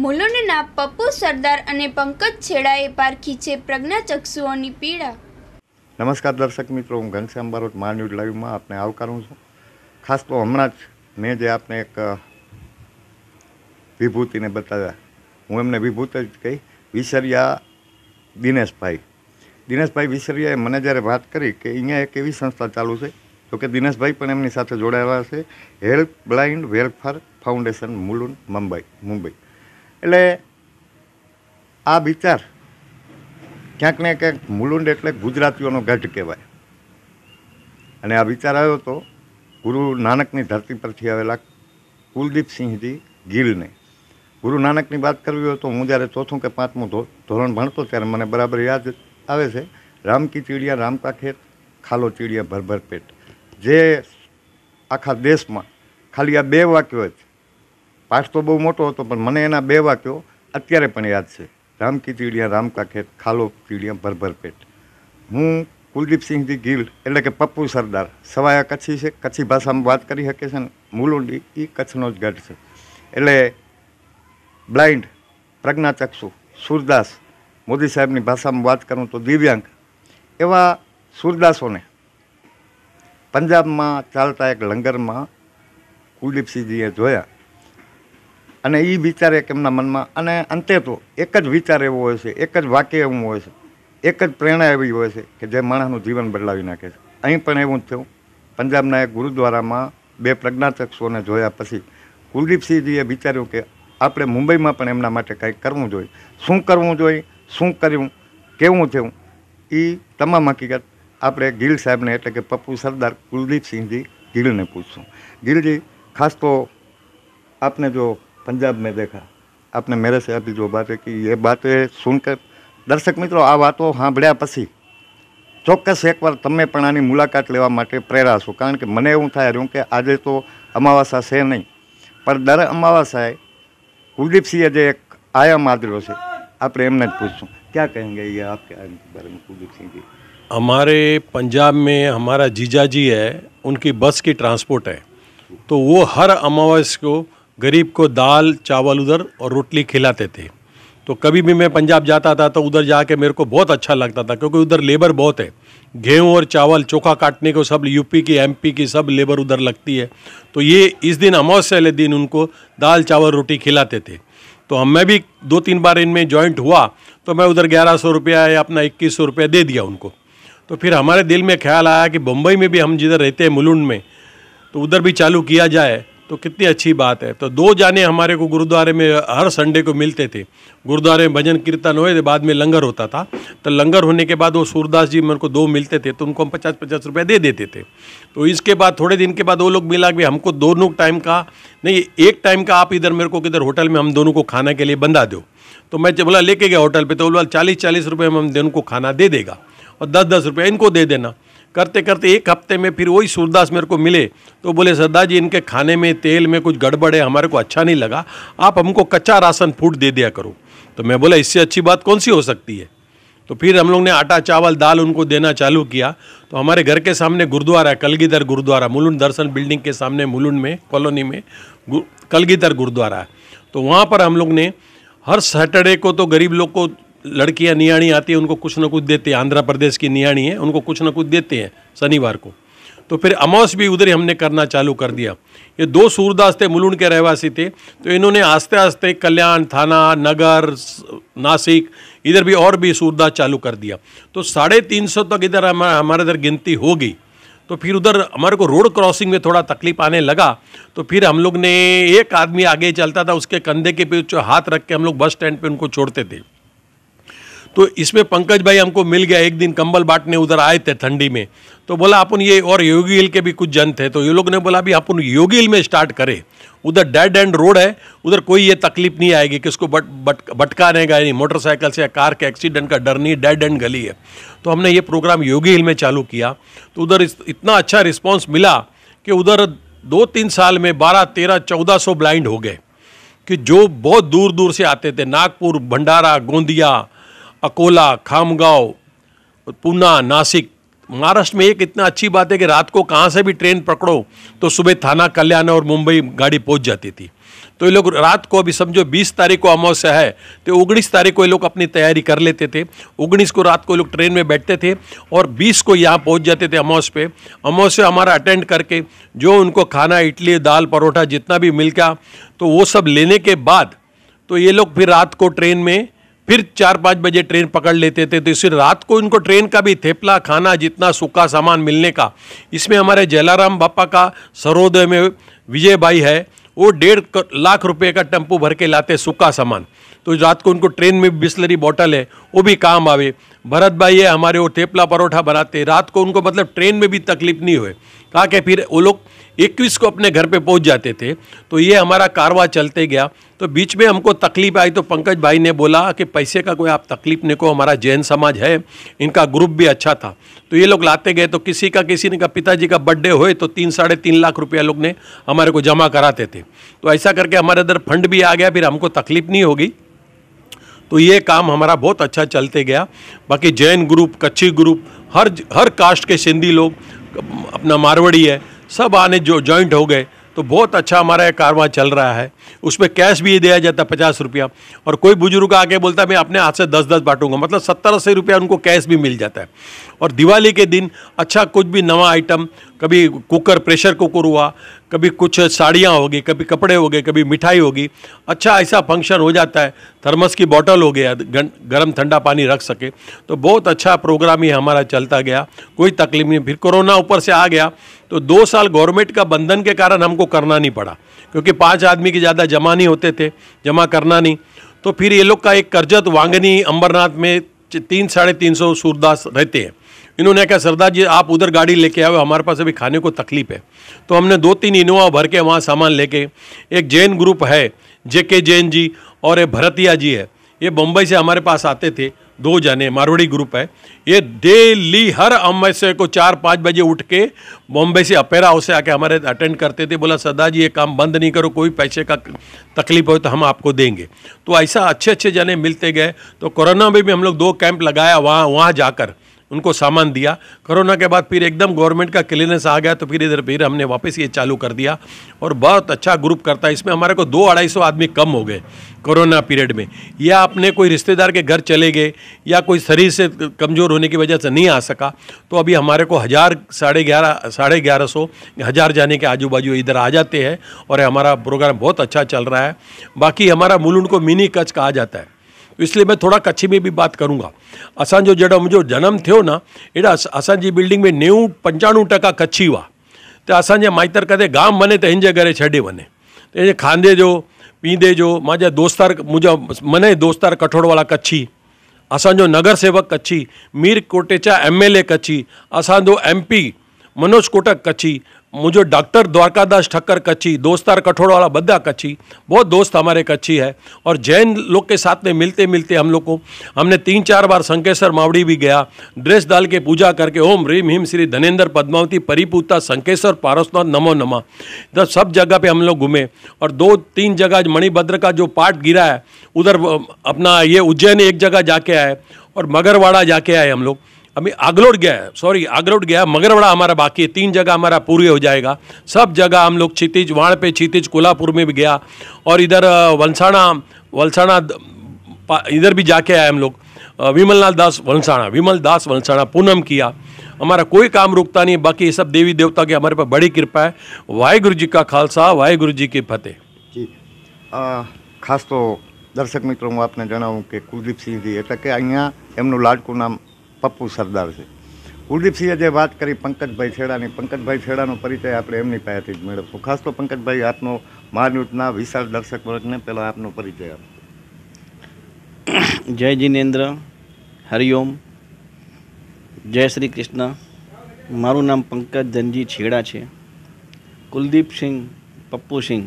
મોલોનના પપ્પુ સરદાર અને પંકજ છેડાએ પારખી છે પ્રજ્ઞાચક્ષુઓની પીડા નમસ્કાર દર્શક મિત્રો હું ઘનશ્યામ બારોટ મા ન્યૂઝ લાઈવમાં આપને આવકારું છું ખાસ તો હમણાં જ મેં જે આપને એક વિભૂતિને બતાવ્યા હું એમને વિભૂત જ કહી વિસરિયા દિનેશભાઈ દિનેશભાઈ વિસરિયાએ મને જ્યારે વાત કરી કે અહીંયા એક એવી સંસ્થા ચાલુ છે તો કે દિનેશભાઈ પણ એમની સાથે જોડાયેલા છે help blind welfare foundation Mulund Mumbai Mumbai એટલે આ વિચાર ક્યાંક ને ક્યાંક મુલુંડ એટલે ગુજરાતીઓનો ગઢ કહેવાય અને આ વિચાર આવ્યો હતો ગુરુ નાનકની ધરતી પરથી આવેલા કુલદીપસિંહજી ગીલને ગુરુ નાનકની વાત કરવી હોય તો હું જ્યારે ચોથું કે પાંચમું ધોરણ ભણતો ત્યારે મને બરાબર યાદ આવે છે રામકી ચીડિયા રામકા ખેત ખાલો ચીડિયા ભરભર પેટ જે આખા દેશમાં ખાલી આ બે વાક્યો જ પાસ તો બહુ મોટો હતો પણ મને એના બે વાક્યો અત્યારે પણ યાદ છે રામ કી ચીડિયા રામ કા ખેત ખાલો ચીડિયા ભરભર પેટ હું કુલદીપસિંહજી ગિલ એટલે કે પપ્પુ સરદાર સવાયા કચ્છી છે કચ્છી ભાષામાં વાત કરી શકે છે ને મૂલોડી એ કચ્છનો જ ગઢ છે એટલે બ્લાઇન્ડ પ્રજ્ઞાચક્ષુ સુરદાસ મોદી સાહેબની ભાષામાં વાત કરું તો દિવ્યાંગ એવા સુરદાસોને પંજાબમાં ચાલતા એક લંગરમાં કુલદીપસિંહજીએ જોયા અને એ વિચાર એક એમના મનમાં અને અંતે તો એક જ વિચાર એવો હોય છે એક જ વાક્ય એવું હોય છે એક જ પ્રેરણા એવી હોય છે કે જે માણસનું જીવન બદલાવી નાખે છે અહીં પણ એવું જ થયું પંજાબના એક ગુરુદ્વારામાં બે પ્રજ્ઞાચક્ષુઓને જોયા પછી કુલદીપસિંહજીએ વિચાર્યું કે આપણે મુંબઈમાં પણ એમના માટે કંઈક કરવું જોઈએ શું કરવું જોઈએ શું કર્યું કેવું થયું એ તમામ હકીકત આપણે ગિલ સાહેબને એટલે કે પપ્પુ સરદાર કુલદીપસિંહજી ગિલને પૂછશું ગિલજી ખાસ તો આપને જો पंजाब में देखा आपने मेरे से अभी जो बातें की ये बातें सुनकर दर्शक मित्रों आ बातों हाँ बढ़िया पसी चौक्स एक बार तमें पर आ मुलाकात लेवा प्रेराशो कारण कि मैंने एवं थे रूँ कि आज तो अमावस्या से नहीं पर दर अमावस्याए कुलदीप सिंह जो एक आयाम आदर से आप एमने पूछू क्या कहेंगे ये आपके आयाम बारे में कुलदीप सिंह जी हमारे पंजाब में हमारा जीजा जी है उनकी बस की ट्रांसपोर्ट है तो वो हर अमावस को गरीब को दाल चावल उधर और रोटली खिलाते थे तो कभी भी मैं पंजाब जाता था तो उधर जाके मेरे को बहुत अच्छा लगता था क्योंकि उधर लेबर बहुत है गेहूँ और चावल चोखा काटने को सब यूपी की एमपी की सब लेबर उधर लगती है तो ये इस दिन अमावस्या वाले दिन उनको दाल चावल रोटी खिलाते थे तो हम मैं भी दो तीन बार इनमें जॉइंट हुआ तो मैं उधर ग्यारह सौ रुपया या अपना इक्कीस सौ रुपया दे दिया उनको तो फिर हमारे दिल में ख्याल आया कि बम्बई में भी हम जिधर रहते हैं मुलुंड में तो उधर भी चालू किया जाए तो कितनी अच्छी बात है तो दो जाने हमारे को गुरुद्वारे में हर संडे को मिलते थे गुरुद्वारे में भजन कीर्तन हुए थे बाद में लंगर होता था तो लंगर होने के बाद वो सूरदास जी मेरे को दो मिलते थे तो उनको हम पचास पचास रुपये दे देते थे तो इसके बाद थोड़े दिन के बाद वो लोग मिला कि हमको दोनों टाइम का नहीं एक टाइम का आप इधर मेरे को किधर होटल में हम दोनों को खाना के लिए बंधा दो तो मैं बोला लेके गया होटल पर तो बोला चालीस चालीस रुपये में हम दोनों को खाना दे देगा और दस दस रुपये इनको दे देना करते करते एक हफ्ते में फिर वही सूरदास मेरे को मिले तो बोले सरदार जी इनके खाने में तेल में कुछ गड़बड़ है हमारे को अच्छा नहीं लगा आप हमको कच्चा राशन फूड दे दिया करो तो मैं बोला इससे अच्छी बात कौन सी हो सकती है तो फिर हम लोग ने आटा चावल दाल उनको देना चालू किया तो हमारे घर के सामने गुरुद्वारा है कलगीधर गुरुद्वारा मुलुंड दर्शन बिल्डिंग के सामने मुलुंड में कॉलोनी में कलगीधर गुरुद्वारा है तो वहाँ पर हम लोग ने हर सैटरडे को तो गरीब लोग को लड़कियां नियाणी आती हैं उनको कुछ ना कुछ देते हैं आंध्र प्रदेश की नियाणी है उनको कुछ ना कुछ देते हैं शनिवार को तो फिर अमौस भी उधर ही हमने करना चालू कर दिया ये दो सूरदास थे मुलुंड के रहवासी थे तो इन्होंने आस्ते आस्ते कल्याण थाना नगर नासिक इधर भी और भी सूरदास चालू कर दिया तो साढ़े तीन सौ तक इधर हमारे इधर गिनती हो गई तो फिर उधर हमारे को रोड क्रॉसिंग में थोड़ा तकलीफ आने लगा तो फिर हम लोग ने एक आदमी आगे चलता था उसके कंधे के पे हाथ रख के हम लोग बस स्टैंड पर उनको छोड़ते थे तो इसमें पंकज भाई हमको मिल गया एक दिन कंबल बांटने उधर आए थे ठंडी में तो बोला अपन ये और योगी हिल के भी कुछ जन थे तो ये लोग ने बोला अभी अपन योगी हिल में स्टार्ट करें उधर डेड एंड रोड है उधर कोई ये तकलीफ नहीं आएगी किसको बट बट भटका का नहीं मोटरसाइकिल से या कार के एक्सीडेंट का डर नहीं डेड एंड गली है तो हमने ये प्रोग्राम योगी हिल में चालू किया तो उधर इतना अच्छा रिस्पॉन्स मिला कि उधर दो तीन साल में बारह तेरह चौदह सौ ब्लाइंड हो गए कि जो बहुत दूर दूर से आते थे नागपुर भंडारा गोंदिया अकोला खामगांव पूना नासिक महाराष्ट्र में एक इतना अच्छी बात है कि रात को कहाँ से भी ट्रेन पकड़ो तो सुबह थाना कल्याण और मुंबई गाड़ी पहुँच जाती थी तो ये लोग रात को अभी समझो 20 तारीख को अमावस्या है तो उगनीस तारीख को ये लोग अपनी तैयारी कर लेते थे उगनीस को रात को लोग ट्रेन में बैठते थे और 20 को यहाँ पहुँच जाते थे अमावस पे अमावस्या हमारा अटेंड करके जो उनको खाना इडली दाल परोठा जितना भी मिल गया तो वो सब लेने के बाद तो ये लोग फिर रात को ट्रेन में फिर चार पाँच बजे ट्रेन पकड़ लेते थे तो इसी रात को इनको ट्रेन का भी थेपला खाना जितना सूखा सामान मिलने का इसमें हमारे जलाराम बापा का सरोदय में विजय भाई है वो डेढ़ लाख रुपए का टेम्पू भर के लाते सूखा सामान तो रात को उनको ट्रेन में बिस्लरी बॉटल है वो भी काम आवे भरत भाई है हमारे वो थेपला परोठा बनाते रात को उनको मतलब ट्रेन में भी तकलीफ नहीं हुए ताकि फिर वो लोग इक्कीस को अपने घर पे पहुंच जाते थे तो ये हमारा कारवा चलते गया तो बीच में हमको तकलीफ आई तो पंकज भाई ने बोला कि पैसे का कोई आप तकलीफ नहीं को हमारा जैन समाज है इनका ग्रुप भी अच्छा था तो ये लोग लाते गए तो किसी का किसी ने का पिताजी का बर्थडे होए तो तीन साढ़े तीन लाख रुपया लोग ने हमारे को जमा कराते थे तो ऐसा करके हमारे अंदर फंड भी आ गया फिर हमको तकलीफ नहीं होगी तो ये काम हमारा बहुत अच्छा चलते गया बाकी जैन ग्रुप कच्छी ग्रुप हर हर कास्ट के सिंधी लोग अपना मारवाड़ी है सब आने जो जॉइंट हो गए तो बहुत अच्छा हमारा कारवा चल रहा है उसमें कैश भी दिया जाता है पचास रुपया और कोई बुजुर्ग आके बोलता है मैं अपने हाथ से दस दस बांटूंगा मतलब सत्तर अस्सी रुपया उनको कैश भी मिल जाता है और दिवाली के दिन अच्छा कुछ भी नवा आइटम कभी कुकर प्रेशर कुकर हुआ कभी कुछ साड़ियाँ होगी कभी कपड़े हो गए कभी मिठाई होगी अच्छा ऐसा फंक्शन हो जाता है थर्मस की बॉटल हो गया गर्म ठंडा पानी रख सके तो बहुत अच्छा प्रोग्राम ही हमारा चलता गया कोई तकलीफ नहीं फिर कोरोना ऊपर से आ गया तो दो साल गवर्नमेंट का बंधन के कारण हमको करना नहीं पड़ा क्योंकि पाँच आदमी के ज़्यादा जमा नहीं होते थे जमा करना नहीं तो फिर ये लोग का एक कर्जत वांगनी अंबरनाथ में तीन साढ़े तीन सौ सूरदास रहते हैं इन्होंने कहा सरदार जी आप उधर गाड़ी लेके आओ हमारे पास अभी खाने को तकलीफ है तो हमने दो तीन इनोवा भर के वहाँ सामान लेके एक जैन ग्रुप है जे के जैन जी और ये भरतिया जी है ये बम्बई से हमारे पास आते थे दो जाने मारवाड़ी ग्रुप है ये डेली हर से को चार पाँच बजे उठ के बॉम्बे से अपेरा हाउस से आके हमारे अटेंड करते थे बोला सदा जी ये काम बंद नहीं करो कोई पैसे का तकलीफ हो तो हम आपको देंगे तो ऐसा अच्छे अच्छे जाने मिलते गए तो कोरोना में भी हम लोग दो कैंप लगाया वहाँ वहाँ जाकर उनको सामान दिया कोरोना के बाद फिर एकदम गवर्नमेंट का क्लियरेंस आ गया तो फिर इधर फिर हमने वापस ये चालू कर दिया और बहुत अच्छा ग्रुप करता है इसमें हमारे को दो अढ़ाई सौ आदमी कम हो गए कोरोना पीरियड में या अपने कोई रिश्तेदार के घर चले गए या कोई शरीर से कमज़ोर होने की वजह से नहीं आ सका तो अभी हमारे को हज़ार साढ़े ग्यारह साढ़े ग्यारह सौ हज़ार जाने के आजू बाजू इधर आ जाते हैं और हमारा प्रोग्राम बहुत अच्छा चल रहा है बाकी हमारा मुलुंड को मिनी कच कहा जाता है इसलिए मैं थोड़ा कच्छी में भी बात करूंगा जो जॾहिं मुझे जन्म थे ना अहिड़ा असांजी बिल्डिंग में नेव पंजाणू टका कच्छी हुआ तो अस माइतर कद गाम वञे तो इन घर छे छॾे वञे त जो पींदे जो मुंहिंजा दोस्तार मुंहिंजा मने दोस्तार कठोड़ वाला कच्छी असो नगर सेवक Kutchi Mir Kotecha M L A Kutchi असो एम पी मनोज कोटक कच्छी मुझे डॉक्टर द्वारकादास ठक्कर कच्ची दोस्तार कठोड़ वाला बद्दा कच्ची बहुत दोस्त हमारे कच्ची है और जैन लोग के साथ में मिलते मिलते हम लोग को हमने तीन चार बार संकेश्वर मावड़ी भी गया ड्रेस डाल के पूजा करके ओम रीम हिम श्री धनेन्द्र पद्मावती परिपूता संकेश्वर पारसनाथ नमो नमा तो सब जगह पे हम लोग घूमे और दो तीन जगह मणिभद्र का जो पार्ट गिरा है उधर अपना ये उज्जैन एक जगह जाके आए और मगरवाड़ा जाके आए हम लोग अभी आगलोट गया है सॉरी आगलोट गया मगरवाड़ा हमारा बाकी है तीन जगह हमारा पूरी हो जाएगा सब जगह हम लोग छितिज वाण पे छितिज कोल्हापुर में भी गया और इधर वलसाणा वलसाणा इधर भी जाके आए हम लोग विमलनाथ दास वलसाणा विमल दास वलसाणा पूनम किया हमारा कोई काम रुकता नहीं बाकी ये सब देवी देवता की हमारे पर बड़ी कृपा है वाहेगुरु जी का खालसा वाहेगुरु जी की फतेह जी आ, खास तो दर्शक मित्रों आपने હું कि कुलदीप सिंह जी एट के अँ एमन लाडकू नाम પપ્પુ સરદાર છે કુલદીપસિંહે જે વાત કરી પંકજભાઈ છેડાની પંકજભાઈ છેડાનો પરિચય આપણે એમની પાસેથી જ મેળવશું ખાસ તો પંકજભાઈ આપનો મહાન્યુટના વિશાળ દર્શક વર્ગને પહેલાં આપનો પરિચય આપો જય જીનેન્દ્ર હરિઓમ જય શ્રી કૃષ્ણ મારું નામ પંકજ ધનજી છેડા છે કુલદીપસિંહ પપ્પુસિંહ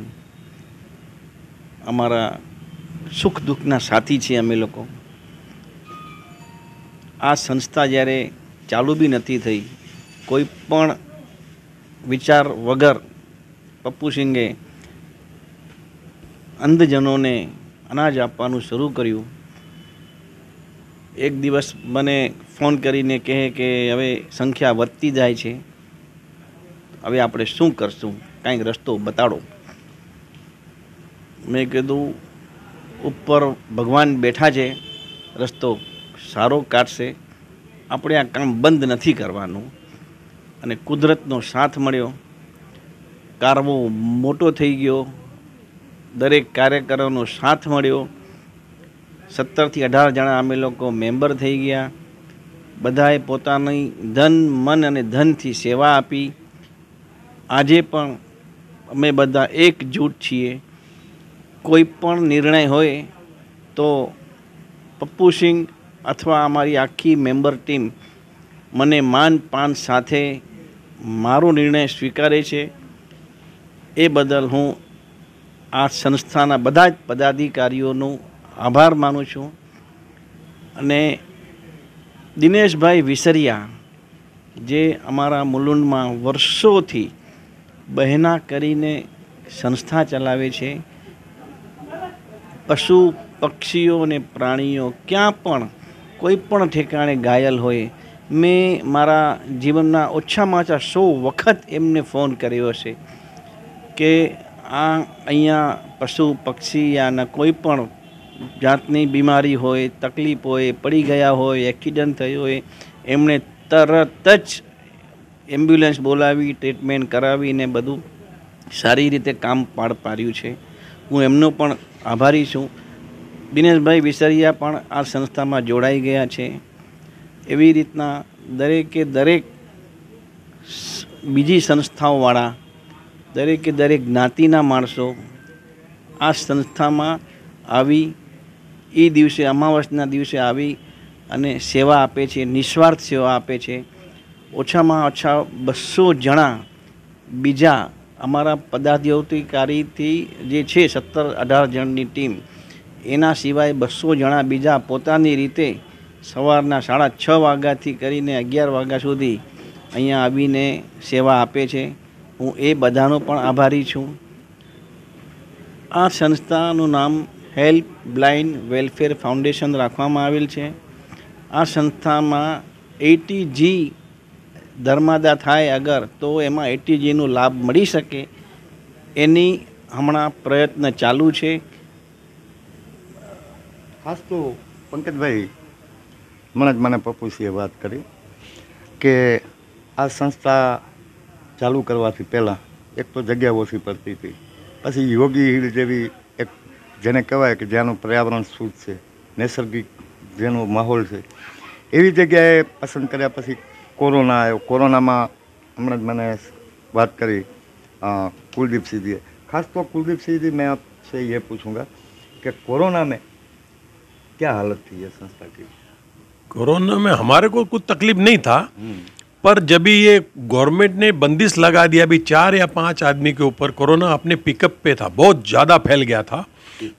અમારા સુખ દુઃખના સાથી છીએ અમે લોકો આ સંસ્થા જ્યારે ચાલુ બી નથી થઈ કોઈ પણ વિચાર વગર પપ્પુ સિંઘે અંધજનોને અનાજ આપવાનું શરૂ કર્યું એક દિવસ મને ફોન કરીને કહે કે હવે સંખ્યા વધતી જાય છે હવે આપણે શું કરશું કાંઈક રસ્તો બતાડો મેં કીધું ઉપર ભગવાન બેઠા છે રસ્તો સારો કાઢશે આપણે આ કામ બંધ નથી કરવાનું અને કુદરતનો સાથ મળ્યો કારવો મોટો થઈ ગયો દરેક કાર્યકરોનો સાથ મળ્યો સત્તરથી અઢાર જણા અમે લોકો મેમ્બર થઈ ગયા બધાએ પોતાની ધન મન અને ધનથી સેવા આપી આજે પણ અમે બધા એકજૂટ છીએ કોઈ પણ નિર્ણય હોય તો પપ્પુસિંહ અથવા અમારી આખી મેમ્બર ટીમ મને માન પાન સાથે મારો નિર્ણય સ્વીકારે છે એ બદલ હું આ સંસ્થાના બધા જ પદાધિકારીઓનો આભાર માનું છું અને દિનેશભાઈ વિસરિયા જે અમારા મુલુંડમાં વર્ષોથી બહેના કરીને સંસ્થા ચલાવે છે પશુ પક્ષીઓ અને પ્રાણીઓ ક્યાં પણ કોઈ પણ ઠેકાણે ઘાયલ હોય મેં મારા જીવનના ઓછામાં ઓછા સો વખત એમને ફોન કર્યો છે કે આ અહીંયા પશુ પક્ષી યાના કોઈ પણ જાતની બીમારી હોય તકલીફ હોય પડી ગયા હોય એક્સિડન્ટ થયો હોય એમણે તરત જ એમ્બ્યુલન્સ બોલાવી ટ્રીટમેન્ટ કરાવીને બધું સારી રીતે કામ પાડ પાડ્યું છે હું એમનો પણ આભારી છું દિનેશભાઈ વિસરિયા પણ આ સંસ્થામાં જોડાઈ ગયા છે એવી રીતના દરેકે દરેક બીજી સંસ્થાઓવાળા દરેકે દરેક જ્ઞાતિના માણસો આ સંસ્થામાં આવી એ દિવસે અમાવસના દિવસે આવી અને સેવા આપે છે નિસ્વાર્થ સેવા આપે છે ઓછામાં ઓછા બસો જણા બીજા અમારા પદાધિકારીથી જે છે સત્તર અઢાર જણની ટીમ એના સિવાય બસો જણા બીજા પોતાની રીતે સવારના સાડા છ વાગ્યાથી કરીને અગિયાર વાગ્યા સુધી અહીંયા આવીને સેવા આપે છે હું એ બધાનો પણ આભારી છું આ સંસ્થાનું નામ હેલ્પ બ્લાઇન્ડ વેલફેર ફાઉન્ડેશન રાખવામાં આવેલ છે આ સંસ્થામાં એટી જી ધર્માદા થાય અગર તો એમાં એટીજીનો લાભ મળી શકે એની હમણાં પ્રયત્ન ચાલુ છે ખાસ તો પંકજભાઈ હમણાં જ મને પપ્પુસીએ વાત કરી કે આ સંસ્થા ચાલુ કરવાથી પહેલાં એક તો જગ્યા ઓછી પડતી હતી પછી યોગી હિલ જેવી એક જેને કહેવાય કે જ્યાંનું પર્યાવરણ શુદ્ધ છે નૈસર્ગિક જેનો માહોલ છે એવી જગ્યાએ પસંદ કર્યા પછી કોરોના આવ્યો કોરોનામાં હમણાં જ મને વાત કરી कुलदीप सिंह जी खास तो कुलदीप सिंह जी मैं आपसे ये पूछूंगा कि कोरोना में क्या हालत थी ये संस्था की कोरोना में हमारे को कुछ तकलीफ नहीं था हम्म। पर जब ये गवर्नमेंट ने बंदिश लगा दिया अभी चार या पांच आदमी के ऊपर कोरोना अपने पिकअप पे था बहुत ज़्यादा फैल गया था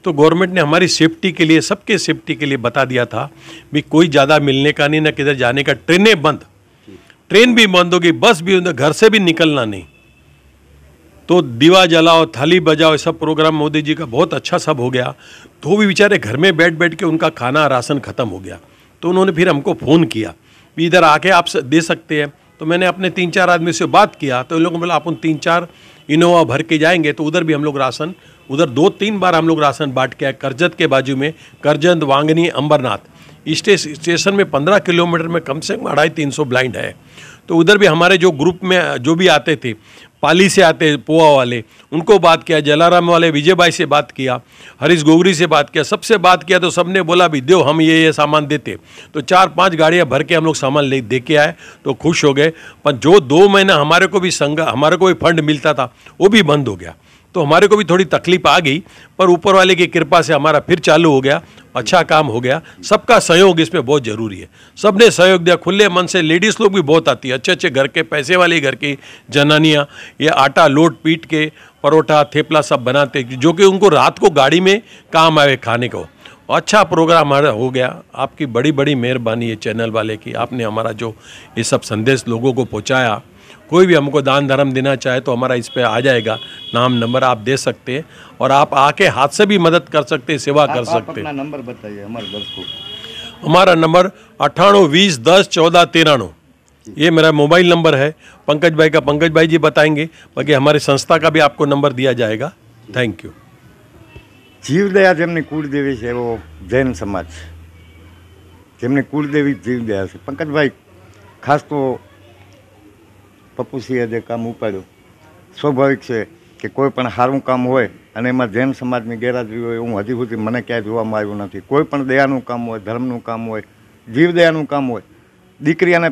तो गवर्नमेंट ने हमारी सेफ्टी के लिए सबके सेफ्टी के लिए बता दिया था भी कोई ज़्यादा मिलने का नहीं ना किधर जाने का ट्रेनें बंद ट्रेन भी बंद होगी बस भी घर से भी निकलना नहीं तो दीवा जलाओ थाली बजाओ सब प्रोग्राम मोदी जी का बहुत अच्छा सब हो गया तो भी बेचारे घर में बैठ बैठ के उनका खाना राशन ख़त्म हो गया तो उन्होंने फिर हमको फ़ोन किया भी इधर आके आप दे सकते हैं तो मैंने अपने तीन चार आदमी से बात किया तो इन लोगों को बोला अपन तीन चार इनोवा भर के जाएंगे तो उधर भी हम लोग राशन उधर दो तीन बार हम लोग राशन बांट के आए करजत के बाजू में करजंद वांगनी अम्बरनाथ स्टेशन में पंद्रह किलोमीटर में कम से कम अढ़ाई तीन सौ ब्लाइंड है तो उधर भी हमारे जो ग्रुप में जो भी आते थे पाली से आते पोआ वाले उनको बात किया जलाराम वाले विजय भाई से बात किया हरीश गोगरी से बात किया सबसे बात किया तो सबने बोला भी देव हम ये ये सामान देते तो चार पांच गाड़ियाँ भर के हम लोग सामान ले दे के आए तो खुश हो गए पर जो दो महीना हमारे को भी संग हमारे को भी फंड मिलता था वो भी बंद हो गया तो हमारे को भी थोड़ी तकलीफ आ गई पर ऊपर वाले की कृपा से हमारा फिर चालू हो गया अच्छा काम हो गया सबका सहयोग इसमें बहुत ज़रूरी है सब ने सहयोग दिया खुले मन से लेडीज़ लोग भी बहुत आती है अच्छे अच्छे घर के पैसे वाले घर की जनानियाँ ये आटा लोट पीट के परोठा थेपला सब बनाते जो कि उनको रात को गाड़ी में काम आए खाने को अच्छा प्रोग्राम हमारा हो गया आपकी बड़ी बड़ी मेहरबानी है चैनल वाले की आपने हमारा जो ये सब संदेश लोगों को पहुँचाया कोई भी हमको दान धर्म देना चाहे तो हमारा इस पर आ जाएगा नाम नंबर आप दे सकते हैं और आप आके हाथ से भी मदद कर सकते हैं सेवा कर सकते हैं नंबर बताइए हमारे को हमारा नंबर अट्ठाणु बीस दस चौदह तिरानवे ये मेरा मोबाइल नंबर है पंकज भाई का पंकज भाई जी बताएंगे बाकी हमारे संस्था का भी आपको नंबर दिया जाएगा थैंक यू जीव दया जमने कुलदेवी से वो जैन समाज जमने कुलदेवी जीव दया से पंकज भाई खास तो પપ્પુસિંહે જે કામ ઉપાડ્યું સ્વાભાવિક છે કે કોઈ પણ સારું કામ હોય અને એમાં જૈન સમાજની ગેરહાજરી હોય હું હજી સુધી મને ક્યાંય જોવામાં આવ્યું નથી કોઈ પણ દયાનું કામ હોય ધર્મનું કામ હોય જીવદયાનું કામ હોય દીકરીઓને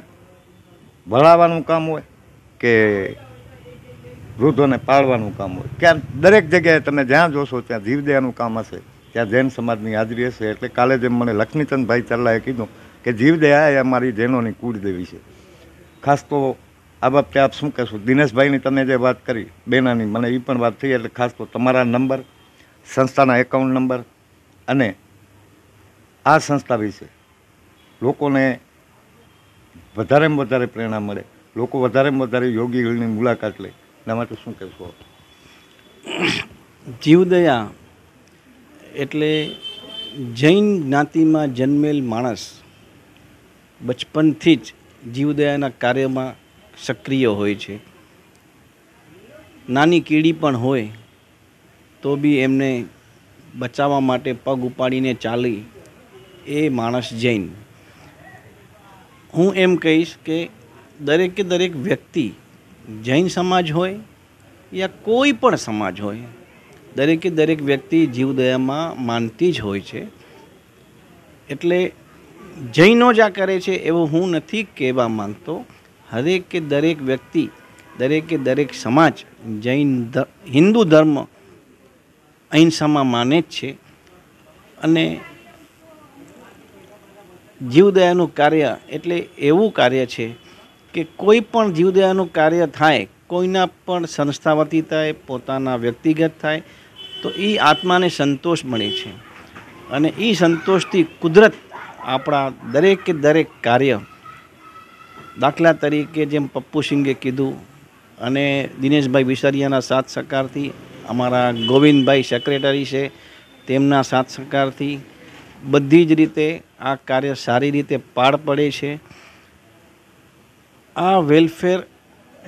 ભળાવવાનું કામ હોય કે વૃદ્ધોને પાળવાનું કામ હોય ક્યાં દરેક જગ્યાએ તમે જ્યાં જોશો ત્યાં જીવદયાનું કામ હશે ત્યાં જૈન સમાજની હાજરી હશે એટલે કાલે જેમ મને લક્ષ્મીચંદભાઈ ચલ્લાએ કીધું કે જીવદયા એ અમારી જૈનોની કુળદેવી છે ખાસ તો આ બાબતે આપ શું કહેશો દિનેશભાઈની તમે જે વાત કરી બેનાની મને એ પણ વાત થઈ એટલે ખાસ તો તમારા નંબર સંસ્થાના એકાઉન્ટ નંબર અને આ સંસ્થા વિશે લોકોને વધારેમાં વધારે પ્રેરણા મળે લોકો વધારેમાં વધારે યોગી હિલની મુલાકાત લે એના માટે શું કહેશો જીવદયા એટલે જૈન જ્ઞાતિમાં જન્મેલ માણસ બચપનથી જ જીવદયાના કાર્યમાં સક્રિય હોય છે નાની કીડી પણ હોય તો બી એમને બચાવવા માટે પગ ઉપાડીને ચાલી એ માણસ જૈન હું એમ કહીશ કે દરેકે દરેક વ્યક્તિ જૈન સમાજ હોય યા કોઈ પણ સમાજ હોય દરેકે દરેક વ્યક્તિ જીવદયામાં માનતી જ હોય છે એટલે જૈનો જ આ કરે છે એવું હું નથી કહેવા માગતો કે દરેક વ્યક્તિ દરેકે દરેક સમાજ જૈન હિન્દુ ધર્મ અહિંસામાં માને જ છે અને જીવદયાનું કાર્ય એટલે એવું કાર્ય છે કે કોઈ પણ જીવદયાનું કાર્ય થાય કોઈના પણ સંસ્થાવતી થાય પોતાના વ્યક્તિગત થાય તો એ આત્માને સંતોષ મળે છે અને એ સંતોષથી કુદરત આપણા દરેકે દરેક કાર્ય દાખલા તરીકે જેમ પપ્પુ સિંઘે કીધું અને દિનેશભાઈ વિસારિયાના સાથ સહકારથી અમારા ગોવિંદભાઈ સેક્રેટરી છે તેમના સાથ સહકારથી બધી જ રીતે આ કાર્ય સારી રીતે પાર પડે છે આ વેલફેર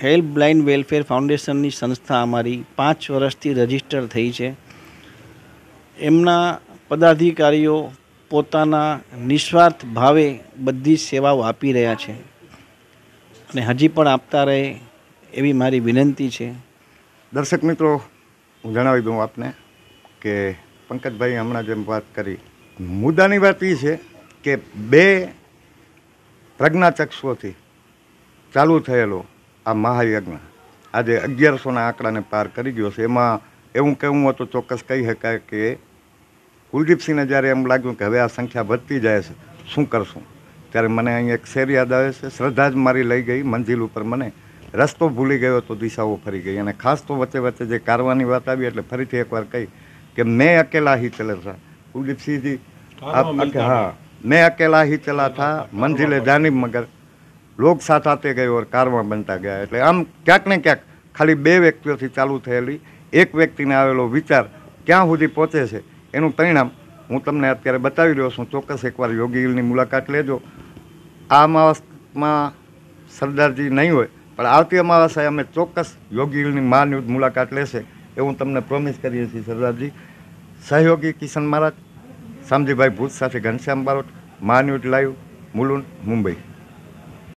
હેલ્પ બ્લાઇન્ડ વેલફેર ફાઉન્ડેશનની સંસ્થા અમારી પાંચ વર્ષથી રજીસ્ટર થઈ છે એમના પદાધિકારીઓ પોતાના નિસ્વાર્થ ભાવે બધી સેવાઓ આપી રહ્યા છે ને હજી પણ આપતા રહે એવી મારી વિનંતી છે દર્શક મિત્રો હું જણાવી દઉં આપને કે પંકજભાઈ હમણાં જેમ વાત કરી મુદ્દાની વાત એ છે કે બે પ્રજ્ઞાચક્ષુઓથી ચાલુ થયેલો આ મહાયજ્ઞ આજે અગિયારસોના આંકડાને પાર કરી ગયો છે એમાં એવું કહેવું હતું ચોક્કસ કહી શકાય કે કુલદીપસિંહને જ્યારે એમ લાગ્યું કે હવે આ સંખ્યા વધતી જાય છે શું કરશું ત્યારે મને અહીં એક શેર યાદ આવે છે શ્રદ્ધા જ મારી લઈ ગઈ મંજિલ ઉપર મને રસ્તો ભૂલી ગયો તો દિશાઓ ફરી ગઈ અને ખાસ તો વચ્ચે વચ્ચે જે કારવાની વાત આવી એટલે ફરીથી એકવાર કહી કે મેં અકેલા હી ચલે થા કુલદીપસિંહજી હા મેં અકેલા હી ચલા મંજિલે જાનીબ મગર લોક સાથ આતે ગયો ઓર કારમાં બનતા ગયા એટલે આમ ક્યાંક ને ક્યાંક ખાલી બે વ્યક્તિઓથી ચાલુ થયેલી એક વ્યક્તિને આવેલો વિચાર ક્યાં સુધી પહોંચે છે એનું પરિણામ હું તમને અત્યારે બતાવી રહ્યો છું ચોક્કસ એકવાર યોગીની મુલાકાત લેજો આ અમાર માં સરદારજી નહીં હોય પણ આવતી અમારસાએ અમે ચોકસ યોગીલની માન્યુત મુલાકાત લેશે એવું તમને પ્રોમિસ કરી છે સરદારજી સહયોગી કિશન મારત સંજીભાઈ ભુત સાથે ગણશ્યામ બારડ માન્યુત લાઈવ મુલું મુંબઈ